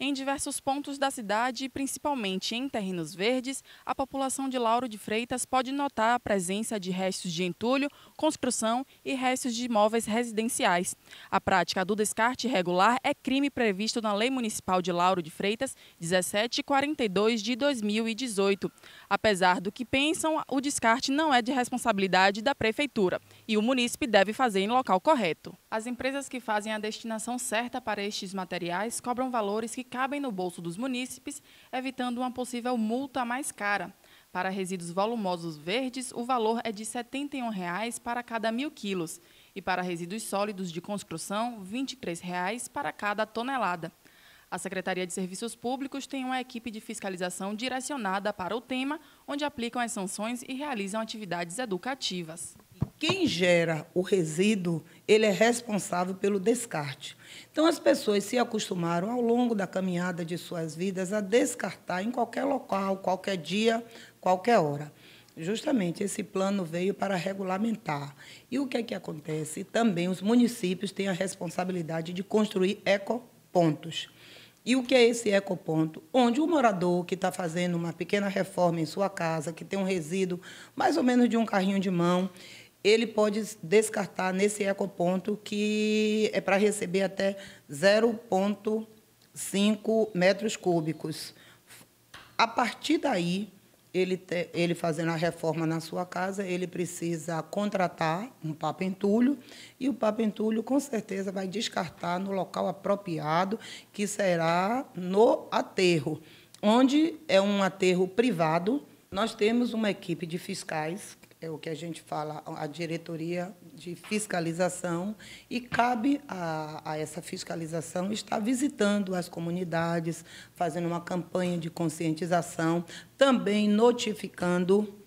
Em diversos pontos da cidade, principalmente em terrenos verdes, a população de Lauro de Freitas pode notar a presença de restos de entulho, construção e restos de imóveis residenciais. A prática do descarte irregular é crime previsto na Lei Municipal de Lauro de Freitas 1742 de 2018. Apesar do que pensam, o descarte não é de responsabilidade da Prefeitura e o munícipe deve fazer em local correto. As empresas que fazem a destinação certa para estes materiais cobram valores que cabem no bolso dos munícipes, evitando uma possível multa mais cara. Para resíduos volumosos verdes, o valor é de R$ 71,00 para cada mil quilos e para resíduos sólidos de construção, R$ 23,00 para cada tonelada. A Secretaria de Serviços Públicos tem uma equipe de fiscalização direcionada para o tema, onde aplicam as sanções e realizam atividades educativas quem gera o resíduo, ele é responsável pelo descarte. Então, as pessoas se acostumaram ao longo da caminhada de suas vidas a descartar em qualquer local, qualquer dia, qualquer hora. Justamente esse plano veio para regulamentar. E o que é que acontece? Também os municípios têm a responsabilidade de construir ecopontos. E o que é esse ecoponto? Onde o morador que está fazendo uma pequena reforma em sua casa, que tem um resíduo mais ou menos de um carrinho de mão, ele pode descartar nesse ecoponto que é para receber até 0,5 metros cúbicos. A partir daí, ele, te, ele fazendo a reforma na sua casa, ele precisa contratar um papo entulho e o papo entulho com certeza vai descartar no local apropriado, que será no aterro, onde é um aterro privado. Nós temos uma equipe de fiscais é o que a gente fala, a diretoria de fiscalização, e cabe a, a, essa fiscalização estar visitando as comunidades, fazendo uma campanha de conscientização, também notificando.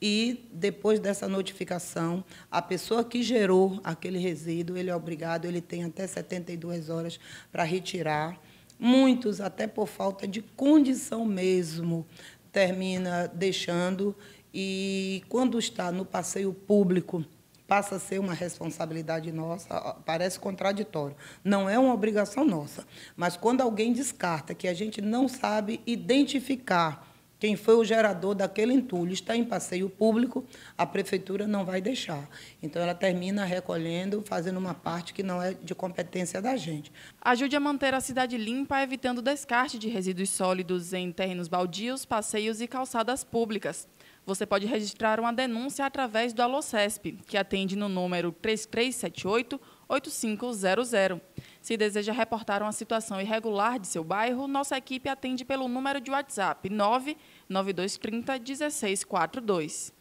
E depois dessa notificação, a pessoa que gerou aquele resíduo, ele é obrigado, ele tem até 72 horas para retirar. Muitos, até por falta de condição mesmo, termina deixando e quando está no passeio público, passa a ser uma responsabilidade nossa, parece contraditório. Não é uma obrigação nossa, mas quando alguém descarta que a gente não sabe identificar quem foi o gerador daquele entulho está em passeio público, a prefeitura não vai deixar. Então ela termina recolhendo, fazendo uma parte que não é de competência da gente. Ajude a manter a cidade limpa, evitando o descarte de resíduos sólidos em terrenos baldios, passeios e calçadas públicas. Você pode registrar uma denúncia através do Alocesp, que atende no número 3378-8500. Se deseja reportar uma situação irregular de seu bairro, nossa equipe atende pelo número de WhatsApp 99230 1642.